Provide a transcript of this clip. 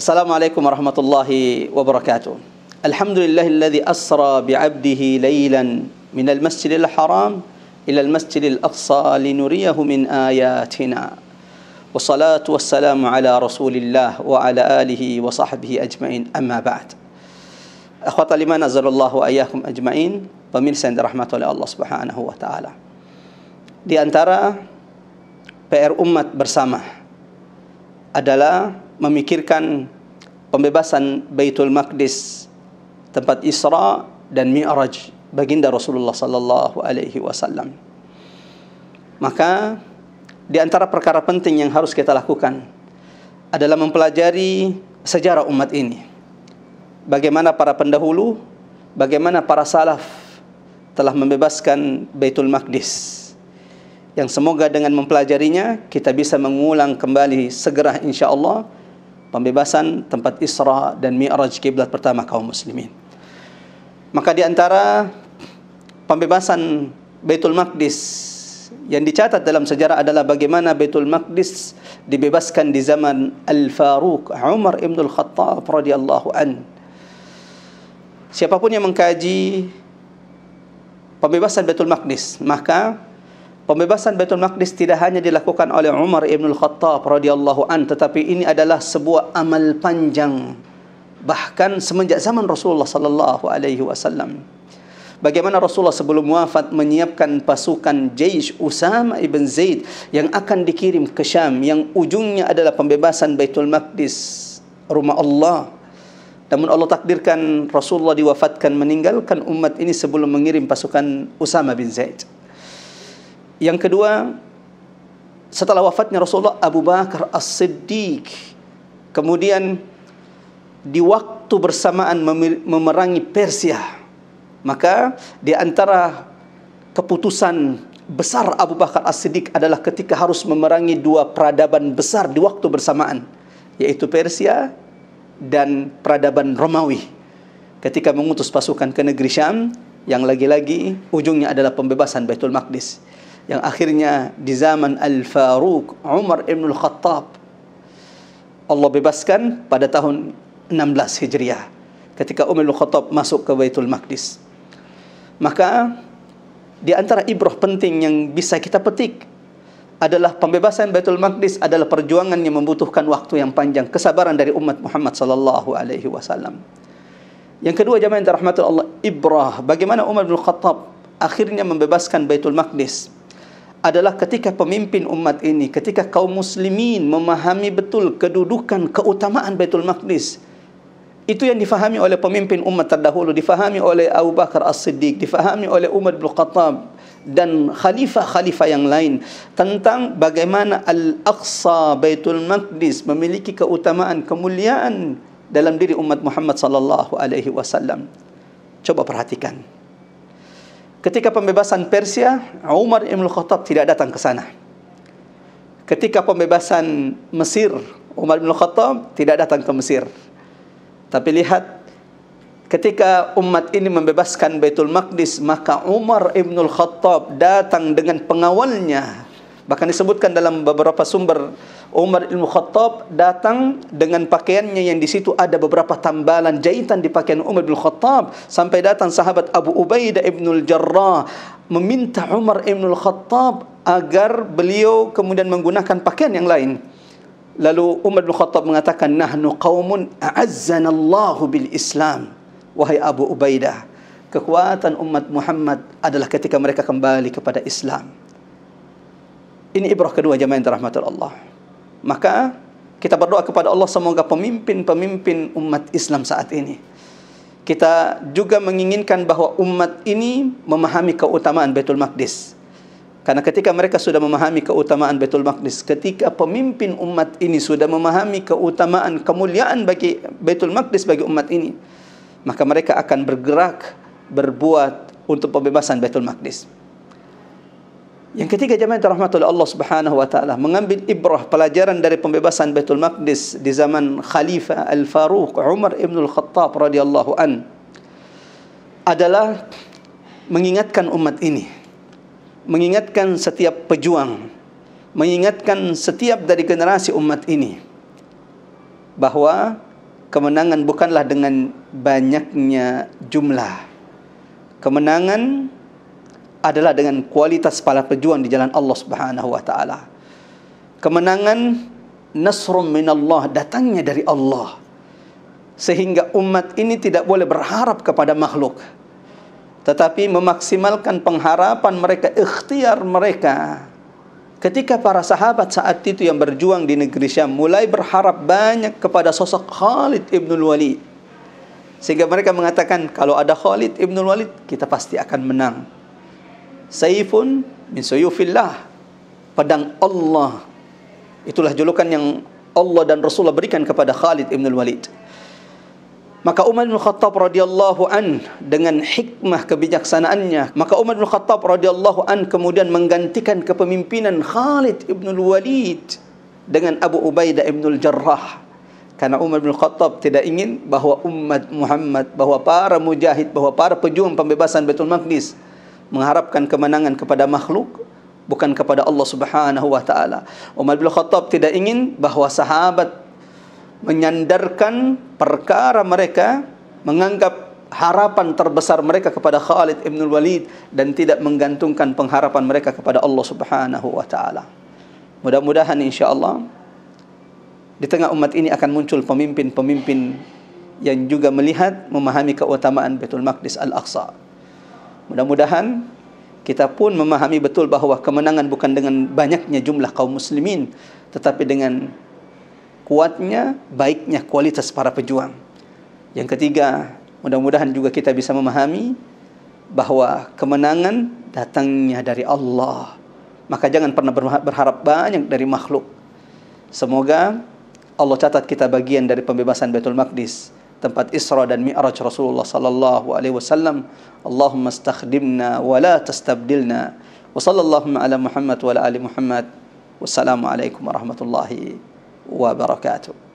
السلام عليكم ورحمة الله وبركاته الحمد لله الذي أسرى بعبده ليلا من المسجد الحرام إلى المسجد الأقصى لنريه من آياتنا والصلاة والسلام على رسول الله وعلى آله وصحبه أجمعين أما بعد أخوة لما نزل الله وإياكم أجمعين ومن سند رحمة الله سبحانه وتعالى ta'ala Di antara PR umat bersama Adalah memikirkan pembebasan Baitul Maqdis tempat Isra dan Mi'raj baginda Rasulullah sallallahu alaihi wasallam maka di antara perkara penting yang harus kita lakukan adalah mempelajari sejarah umat ini bagaimana para pendahulu bagaimana para salaf telah membebaskan Baitul Maqdis yang semoga dengan mempelajarinya kita bisa mengulang kembali segera insyaallah Allah pembebasan tempat Isra dan Mi'raj kiblat pertama kaum muslimin. Maka di antara pembebasan Baitul Maqdis yang dicatat dalam sejarah adalah bagaimana Baitul Maqdis dibebaskan di zaman Al-Faruq Umar Ibn Al-Khattab radhiyallahu an. Siapapun yang mengkaji pembebasan Baitul Maqdis, maka pembebasan Baitul Maqdis tidak hanya dilakukan oleh Umar Ibn khattab radhiyallahu an tetapi ini adalah sebuah amal panjang bahkan semenjak zaman Rasulullah sallallahu alaihi wasallam Bagaimana Rasulullah sebelum wafat menyiapkan pasukan Jaish Usama ibn Zaid yang akan dikirim ke Syam yang ujungnya adalah pembebasan Baitul Maqdis rumah Allah Namun Allah takdirkan Rasulullah diwafatkan meninggalkan umat ini sebelum mengirim pasukan Usama bin Zaid. Yang kedua, setelah wafatnya Rasulullah Abu Bakar As-Siddiq, kemudian di waktu bersamaan memerangi Persia, maka di antara keputusan besar Abu Bakar As-Siddiq adalah ketika harus memerangi dua peradaban besar di waktu bersamaan, yaitu Persia dan peradaban Romawi. Ketika mengutus pasukan ke negeri Syam, yang lagi-lagi ujungnya adalah pembebasan Baitul Maqdis yang akhirnya di zaman Al-Faruq Umar Ibn Al-Khattab Allah bebaskan pada tahun 16 Hijriah ketika Umar Ibn Al-Khattab masuk ke Baitul Maqdis maka di antara ibrah penting yang bisa kita petik adalah pembebasan Baitul Maqdis adalah perjuangan yang membutuhkan waktu yang panjang kesabaran dari umat Muhammad sallallahu alaihi wasallam. Yang kedua jemaah yang dirahmati Allah ibrah bagaimana Umar bin Khattab akhirnya membebaskan Baitul Maqdis adalah ketika pemimpin umat ini, ketika kaum muslimin memahami betul kedudukan keutamaan Baitul Maqdis. Itu yang difahami oleh pemimpin umat terdahulu, difahami oleh Abu Bakar As-Siddiq, difahami oleh Umar bin Khattab dan khalifah-khalifah yang lain tentang bagaimana Al-Aqsa Baitul Maqdis memiliki keutamaan kemuliaan dalam diri umat Muhammad sallallahu alaihi wasallam. Coba perhatikan. Ketika pembebasan Persia, Umar Ibn Khattab tidak datang ke sana. Ketika pembebasan Mesir, Umar Ibn Khattab tidak datang ke Mesir. Tapi lihat, ketika umat ini membebaskan Baitul Maqdis, maka Umar Ibn Khattab datang dengan pengawalnya Bahkan disebutkan dalam beberapa sumber Umar ibn Khattab datang dengan pakaiannya yang di situ ada beberapa tambalan jahitan di pakaian Umar ibn Khattab sampai datang sahabat Abu Ubaidah ibn Jarrah meminta Umar ibn Khattab agar beliau kemudian menggunakan pakaian yang lain. Lalu Umar bin Khattab mengatakan nahnu qaumun a'azzana Allahu bil Islam wahai Abu Ubaidah kekuatan umat Muhammad adalah ketika mereka kembali kepada Islam. Ini ibrah kedua jemaah yang dirahmati Allah. Maka eh, kita berdoa kepada Allah semoga pemimpin-pemimpin umat Islam saat ini. Kita juga menginginkan bahwa umat ini memahami keutamaan Betul Maqdis. Karena ketika mereka sudah memahami keutamaan Betul Maqdis, ketika pemimpin umat ini sudah memahami keutamaan kemuliaan bagi Betul Maqdis bagi umat ini, maka mereka akan bergerak berbuat untuk pembebasan Betul Maqdis. Yang ketiga jemaah dirahmati oleh Allah Subhanahu wa taala mengambil ibrah pelajaran dari pembebasan Baitul Maqdis di zaman Khalifah Al-Faruq Umar bin Al-Khattab radhiyallahu an adalah mengingatkan umat ini mengingatkan setiap pejuang mengingatkan setiap dari generasi umat ini bahawa kemenangan bukanlah dengan banyaknya jumlah kemenangan adalah dengan kualitas para pejuang di jalan Allah Subhanahu wa taala. Kemenangan nasrun min Allah datangnya dari Allah. Sehingga umat ini tidak boleh berharap kepada makhluk tetapi memaksimalkan pengharapan mereka ikhtiar mereka. Ketika para sahabat saat itu yang berjuang di negeri Syam mulai berharap banyak kepada sosok Khalid Ibn Walid. Sehingga mereka mengatakan kalau ada Khalid Ibn Walid kita pasti akan menang. Saifun min suyufillah. Pedang Allah. Itulah julukan yang Allah dan Rasulullah berikan kepada Khalid ibn walid Maka Umar bin Khattab radhiyallahu an dengan hikmah kebijaksanaannya, maka Umar bin Khattab radhiyallahu an kemudian menggantikan kepemimpinan Khalid ibn walid dengan Abu Ubaidah ibn al-Jarrah. Karena Umar bin Khattab tidak ingin bahawa umat Muhammad, bahawa para mujahid, bahawa para pejuang pembebasan Betul Maqdis mengharapkan kemenangan kepada makhluk bukan kepada Allah Subhanahu wa taala. Umar bin Khattab tidak ingin bahawa sahabat menyandarkan perkara mereka menganggap harapan terbesar mereka kepada Khalid bin Walid dan tidak menggantungkan pengharapan mereka kepada Allah Subhanahu wa taala. Mudah-mudahan insyaallah di tengah umat ini akan muncul pemimpin-pemimpin yang juga melihat memahami keutamaan Baitul Maqdis Al-Aqsa. Mudah-mudahan kita pun memahami betul bahawa kemenangan bukan dengan banyaknya jumlah kaum muslimin tetapi dengan kuatnya, baiknya kualitas para pejuang. Yang ketiga, mudah-mudahan juga kita bisa memahami bahawa kemenangan datangnya dari Allah. Maka jangan pernah berharap banyak dari makhluk. Semoga Allah catat kita bagian dari pembebasan Betul Maqdis tempat Isra dan Mi'raj Rasulullah sallallahu alaihi wasallam. Allahumma istakhdimna wa la tastabdilna. Wa sallallahu ala Muhammad wa ala ali Muhammad. Wassalamu alaikum warahmatullahi wabarakatuh.